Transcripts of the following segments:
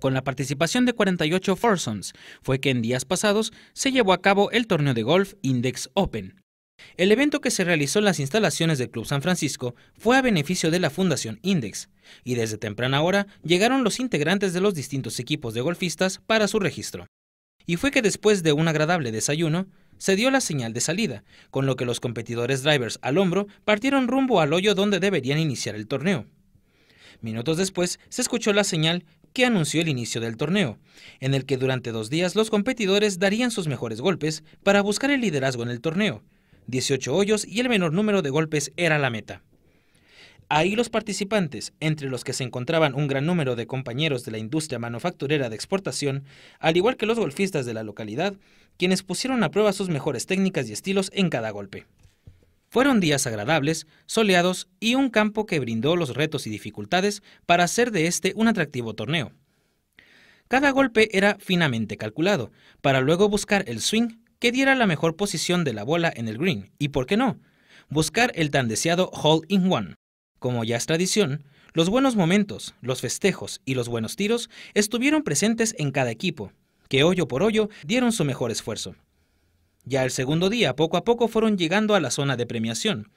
con la participación de 48 Forsons, fue que en días pasados se llevó a cabo el torneo de golf Index Open. El evento que se realizó en las instalaciones del Club San Francisco fue a beneficio de la Fundación Index, y desde temprana hora llegaron los integrantes de los distintos equipos de golfistas para su registro. Y fue que después de un agradable desayuno, se dio la señal de salida, con lo que los competidores drivers al hombro partieron rumbo al hoyo donde deberían iniciar el torneo. Minutos después se escuchó la señal que anunció el inicio del torneo, en el que durante dos días los competidores darían sus mejores golpes para buscar el liderazgo en el torneo. 18 hoyos y el menor número de golpes era la meta. Ahí los participantes, entre los que se encontraban un gran número de compañeros de la industria manufacturera de exportación, al igual que los golfistas de la localidad, quienes pusieron a prueba sus mejores técnicas y estilos en cada golpe. Fueron días agradables, soleados y un campo que brindó los retos y dificultades para hacer de este un atractivo torneo. Cada golpe era finamente calculado, para luego buscar el swing que diera la mejor posición de la bola en el green y, por qué no, buscar el tan deseado hole in one. Como ya es tradición, los buenos momentos, los festejos y los buenos tiros estuvieron presentes en cada equipo, que hoyo por hoyo dieron su mejor esfuerzo. Ya el segundo día, poco a poco fueron llegando a la zona de premiación.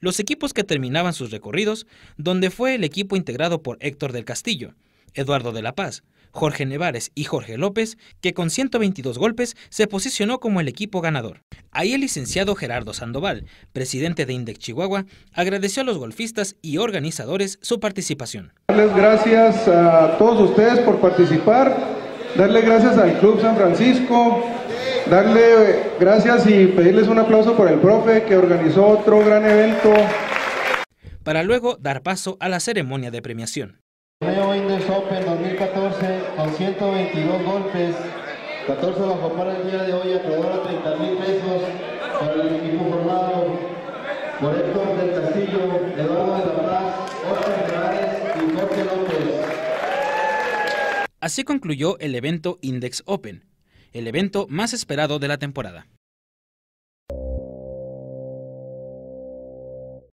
Los equipos que terminaban sus recorridos, donde fue el equipo integrado por Héctor del Castillo, Eduardo de la Paz, Jorge Nevares y Jorge López, que con 122 golpes se posicionó como el equipo ganador. Ahí el licenciado Gerardo Sandoval, presidente de Index Chihuahua, agradeció a los golfistas y organizadores su participación. Darles gracias a todos ustedes por participar, darle gracias al Club San Francisco, darle eh, gracias y pedirles un aplauso por el profe que organizó otro gran evento. Para luego dar paso a la ceremonia de premiación. Torneo Indes Open 2014 con 122 golpes, 14 bajo par el día de hoy, acreedor a 30 mil pesos para el equipo formado por Héctor del Castillo, Eduardo de la Paz, Oscar Morales y Jorge López. Así concluyó el evento Index Open, el evento más esperado de la temporada.